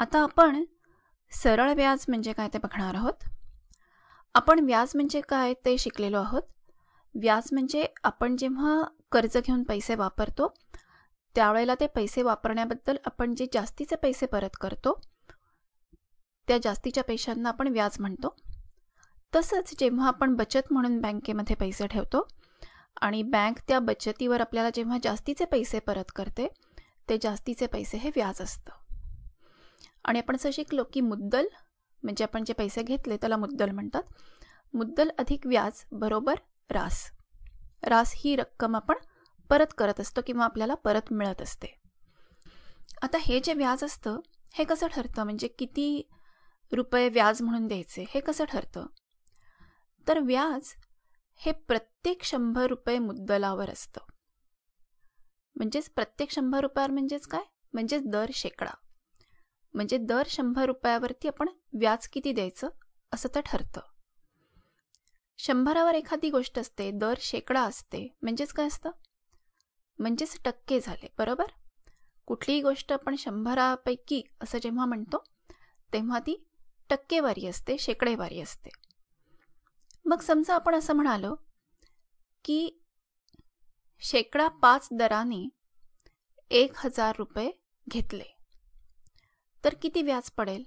आता आपण सरळ व्याज म्हणजे काय ते बघणार आहोत आपण व्याज म्हणजे काय ते शिकलेलो आहोत व्याज म्हणजे आपण जेव्हा कर्ज घेऊन पैसे वापरतो त्यावेळेला ते पैसे वापरण्याबद्दल आपण जे जास्तीचे पैसे परत करतो त्या जास्तीच्या पैशांना आपण व्याज म्हणतो तसंच जेव्हा आपण बचत म्हणून बँकेमध्ये पैसे ठेवतो आणि बँक त्या बचतीवर आपल्याला जेव्हा जास्तीचे पैसे परत करते ते जास्तीचे पैसे हे व्याज असतं आणि आपण असं शिकलो की मुद्दल म्हणजे आपण जे पैसे घेतले त्याला मुद्दल म्हणतात मुद्दल अधिक व्याज बरोबर रास रास ही रक्कम आपण परत करत असतो किंवा आपल्याला परत मिळत असते आता हे जे व्याज असतं हे कसं ठरतं म्हणजे किती रुपये व्याज म्हणून द्यायचे हे कसं ठरतं तर व्याज हे प्रत्येक शंभर रुपये मुद्दलावर असतं म्हणजेच प्रत्येक शंभर रुपयावर म्हणजेच काय म्हणजेच दर शेकडा म्हणजे दर शंभर रुपयावरती आपण व्याज किती द्यायचं असं तर ठरतं शंभरावर एखादी गोष्ट असते दर शेकडा असते म्हणजेच काय असतं म्हणजेच टक्के झाले बरोबर कुठलीही गोष्ट आपण शंभरापैकी असं जेव्हा म्हणतो तेव्हा ती टक्केवारी असते शेकडेवारी असते मग समजा आपण असं म्हणालो की शेकडा पाच दराने एक हजार रुपये घेतले तर किती व्याज पडेल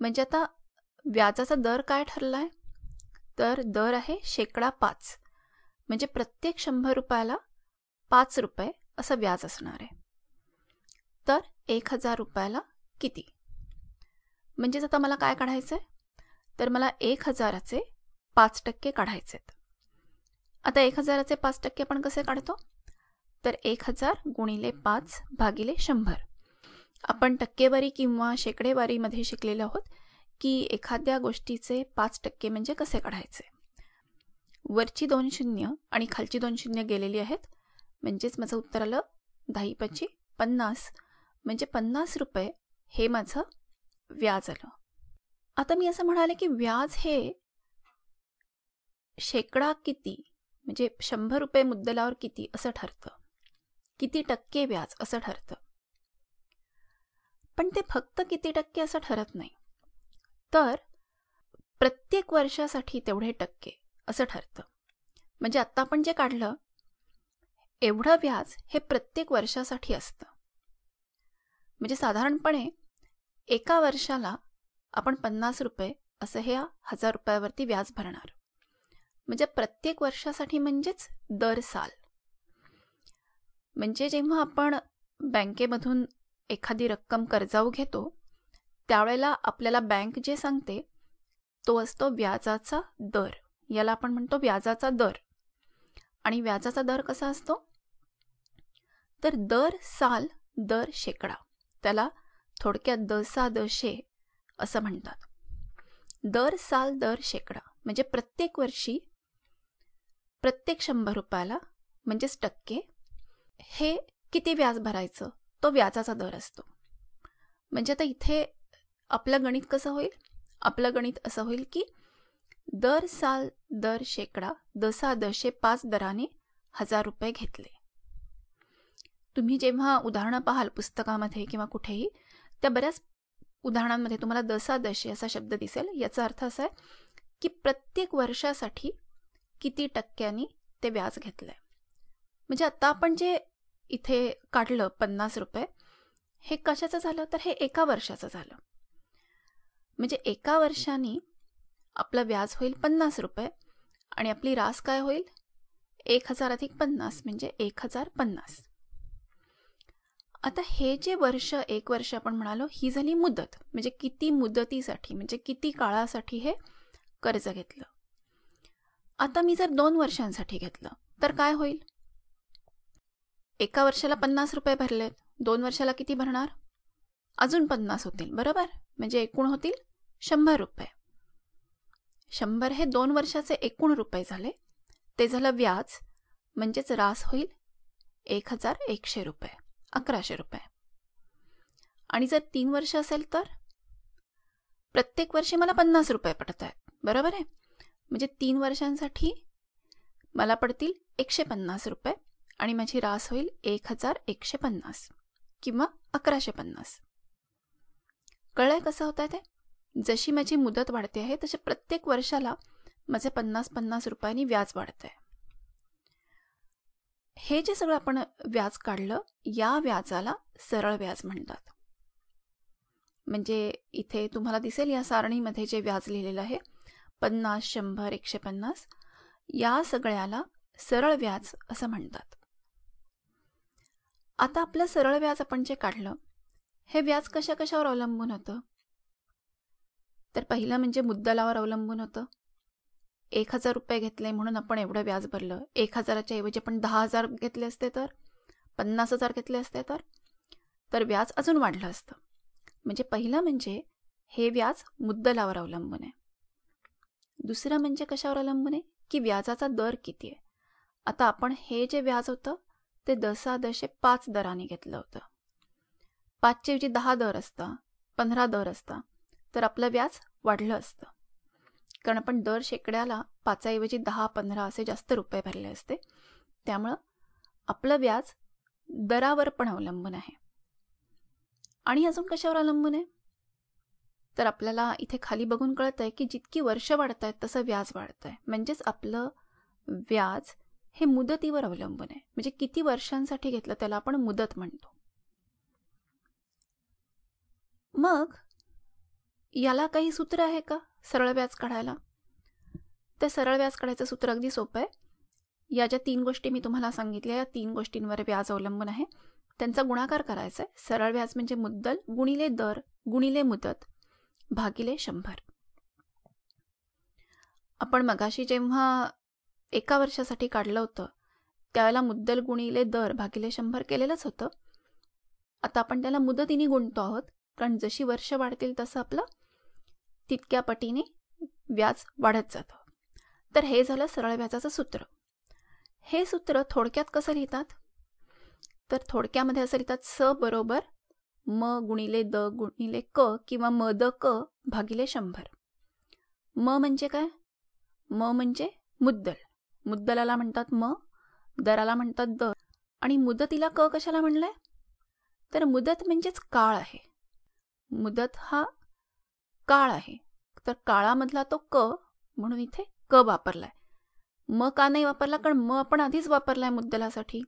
म्हणजे आता व्याजाचा दर काय ठरला आहे तर दर आहे शेकडा पाच म्हणजे प्रत्येक शंभर रुपयाला पाच रुपये असं व्याज असणार आहे तर एक हजार रुपयाला किती म्हणजेच आता मला काय काढायचं आहे तर मला एक हजाराचे पाच टक्के काढायचे आहेत आता एक हजाराचे पाच टक्के आपण कसे काढतो तर एक हजार गुणिले पाच भागिले शंभर आपण टक्केवारी किंवा शेकडेवारीमध्ये शिकलेलो आहोत की एखाद्या गोष्टीचे पाच टक्के म्हणजे कसे काढायचे वरची दोन शून्य आणि खालची दोन शून्य गेलेली आहेत म्हणजेच माझं उत्तर आलं दहा पची पन्नास म्हणजे पन्नास रुपये हे माझं व्याज आलं आता मी असं म्हणाले की व्याज हे शेकडा किती म्हणजे शंभर रुपये मुद्दलावर किती असं ठरतं किती टक्के व्याज असं ठरतं पण ते फक्त किती टक्के असं ठरत नाही तर प्रत्येक वर्षासाठी तेवढे टक्के असं ठरतं म्हणजे आत्ता आपण जे काढलं एवढं व्याज हे प्रत्येक वर्षासाठी असतं म्हणजे साधारणपणे एका वर्षाला आपण पन्नास रुपये असं हे हजार रुपयावरती व्याज भरणार म्हणजे प्रत्येक वर्षासाठी म्हणजेच दर साल म्हणजे जेव्हा आपण बँकेमधून एखादी रक्कम कर्जाऊ घेतो त्यावेळेला आपल्याला बँक जे सांगते तो असतो व्याजाचा दर याला आपण म्हणतो व्याजाचा दर आणि व्याजाचा दर कसा असतो तर दर साल दर शेकडा त्याला थोडक्यात दसा दशे असं म्हणतात दर साल दर शेकडा म्हणजे प्रत्येक वर्षी प्रत्येक शंभर रुपयाला म्हणजेच टक्के हे किती व्याज भरायचं तो व्याजाचा दर असतो म्हणजे आता इथे आपलं गणित कसं होईल आपलं गणित असं होईल की दर साल दर शेकडा दसा दशे पाच दराने हजार रुपये घेतले तुम्ही जेव्हा उदाहरणं पाहाल पुस्तकामध्ये किंवा कुठेही त्या बऱ्याच उदाहरणांमध्ये तुम्हाला दसा दशे असा शब्द दिसेल याचा अर्थ असा आहे की प्रत्येक वर्षासाठी किती टक्क्यांनी ते व्याज घेतलं आहे म्हणजे आता आपण जे इथे काढलं पन्नास रुपये हे कशाचं झालं तर हे एका वर्षाचं झालं म्हणजे एका वर्षाने आपलं व्याज होईल पन्नास रुपये आणि आपली रास काय होईल एक हजार अधिक पन्नास म्हणजे एक हजार पन्नास आता हे जे वर्ष एक वर्ष आपण म्हणालो ही झाली मुदत म्हणजे किती मुदतीसाठी म्हणजे किती काळासाठी हे कर्ज घेतलं आता मी जर दोन वर्षांसाठी घेतलं तर काय होईल एका वर्षाला पन्नास रुपये भरलेत दोन वर्षाला किती भरणार अजून पन्नास होतील बरोबर म्हणजे एकूण होतील शंभर रुपये शंभर हे दोन वर्षाचे एकूण रुपये झाले ते झालं व्याज म्हणजेच रास होईल एक हजार एकशे रुपये अकराशे रुपये आणि जर तीन वर्ष असेल तर प्रत्येक वर्षी मला पन्नास रुपये पडत आहेत बरोबर आहे म्हणजे तीन वर्षांसाठी मला पडतील एकशे पन्नास रुपये आणि माझी रास होईल एक हजार एकशे पन्नास किंवा अकराशे पन्नास कळलंय कसं होतं ते जशी माझी मुदत वाढते आहे तसे प्रत्येक वर्षाला माझे पन्नास पन्नास रुपयांनी व्याज वाढतं आहे हे जे सगळं आपण व्याज काढलं या व्याजाला सरळ व्याज म्हणतात म्हणजे इथे तुम्हाला दिसेल या सारणीमध्ये जे व्याज लिहिलेलं आहे पन्नास शंभर एकशे पन्नास या सगळ्याला सरळ व्याज असं म्हणतात आता आपलं सरळ व्याज आपण जे काढलं हे व्याज कशा कशावर अवलंबून होतं तर पहिलं म्हणजे मुद्दलावर अवलंबून होतं एक हजार रुपये घेतले म्हणून आपण एवढं व्याज भरलं एक हजाराच्या ऐवजी आपण दहा हजार घेतले असते तर पन्नास हजार घेतले असते तर तर व्याज अजून वाढलं असतं म्हणजे पहिलं म्हणजे हे व्याज मुद्दलावर अवलंबून आहे दुसरं म्हणजे कशावर अवलंबून आहे की व्याजाचा दर किती आहे आता आपण हे जे व्याज होतं ते दसादशे पाच दराने घेतलं होतं पाचशेऐवजी दहा दर असता पंधरा दर असता तर आपलं व्याज वाढलं असतं कारण आपण दर शेकड्याला पाचऐवजी दहा पंधरा असे जास्त रुपये भरले असते त्यामुळं आपलं व्याज दरावर पण अवलंबून आहे आणि अजून कशावर अवलंबून आहे तर आपल्याला इथे खाली बघून कळत आहे की जितकी वर्ष वाढत आहेत तसं व्याज वाढत आहे म्हणजेच आपलं व्याज हे मुदतीवर अवलंबून आहे म्हणजे किती वर्षांसाठी घेतलं त्याला आपण मुदत म्हणतो मग याला काही सूत्र आहे का सरळ व्याज काढायला तर सरळ व्याज काढायचं सूत्र अगदी सोपं आहे या ज्या तीन गोष्टी मी तुम्हाला सांगितल्या या तीन गोष्टींवर व्याज अवलंबून आहे त्यांचा गुणाकार करायचा आहे सरळ व्याज म्हणजे मुद्दल गुणिले दर गुणिले मुदत भागिले शंभर आपण मगाशी जेव्हा एका वर्षासाठी काढलं होतं त्यावेळेला मुद्दल गुणिले दर भागिले शंभर केलेलंच होतं आता आपण त्याला मुदतीने गुणतो आहोत कारण जशी वर्ष वाढतील तसं आपलं तितक्या पटीने व्याज वाढत जातं तर हे झालं सरळ व्याजाचं सूत्र हे सूत्र थोडक्यात कसं लिहितात तर थोडक्यामध्ये असं लिहितात स बरोबर म गुणिले द गुणिले क किंवा म द क भागिले शंभर म म्हणजे काय म म्हणजे मुद्दल मुद्दलाला म्हणतात म दराला म्हणतात दर आणि मुदतीला क कशाला म्हणलंय तर मुदत म्हणजेच काळ आहे मुदत हा काळ आहे तर काळामधला तो क म्हणून इथे क वापरलाय म का नाही वापरला कारण म आपण आधीच वापरलाय मुद्दलासाठी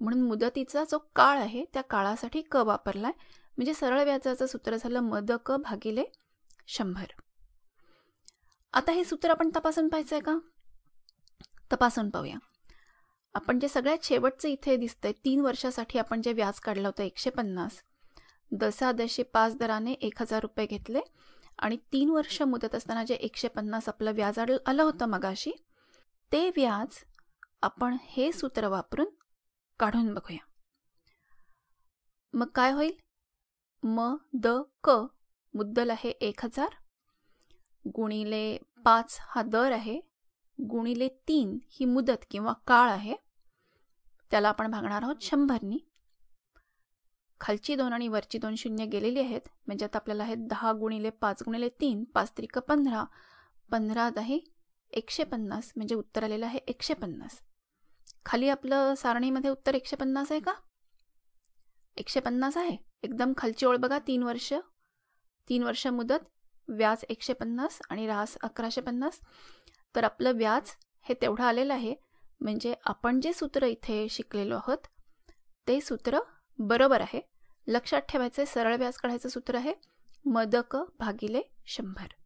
म्हणून मुदतीचा जो काळ आहे त्या काळासाठी क वापरलाय म्हणजे सरळ व्याजाचं सूत्र झालं मद क भागिले शंभर आता हे सूत्र आपण तपासून पाहायचंय का तपासून पाहूया आपण जे सगळ्यात शेवटचं इथे दिसतंय तीन वर्षासाठी आपण जे व्याज काढलं होतं एकशे पन्नास दशादशे पाच दराने एक हजार रुपये घेतले आणि तीन वर्ष मुदत असताना जे एकशे पन्नास आपलं व्याज आलं होतं मगाशी ते व्याज आपण हे सूत्र वापरून काढून बघूया मग काय होईल म द क मुद्दल आहे एक हजार गुणिले पाच हा दर आहे गुणिले तीन ही मुदत किंवा काळ आहे त्याला आपण भागणार आहोत शंभरनी खालची दोन आणि वरची दोन शून्य गेलेली आहेत म्हणजे आता आपल्याला आहेत दहा गुणिले पाच गुणिले तीन पाच त्रिक पंधरा पंधरा दहा एकशे पन्नास म्हणजे उत्तर आलेलं आहे एकशे पन्नास खाली आपलं सारणीमध्ये उत्तर एकशे पन्नास आहे का एकशे पन्नास आहे एकदम खालची ओळ बघा तीन वर्ष तीन वर्ष मुदत व्याज एकशे पन्नास आणि रास अकराशे पन्नास तर आपलं व्याज हे तेवढं आलेलं आहे म्हणजे आपण जे सूत्र इथे शिकलेलो आहोत ते सूत्र बरोबर आहे लक्षात ठेवायचे सरळ व्याज काढायचं सूत्र आहे मदक भागिले शंभर